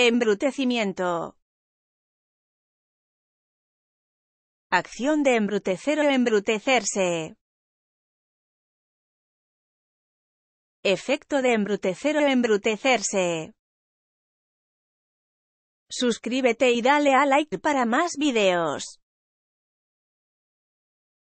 Embrutecimiento. Acción de embrutecer o embrutecerse. Efecto de embrutecer o embrutecerse. Suscríbete y dale a like para más videos.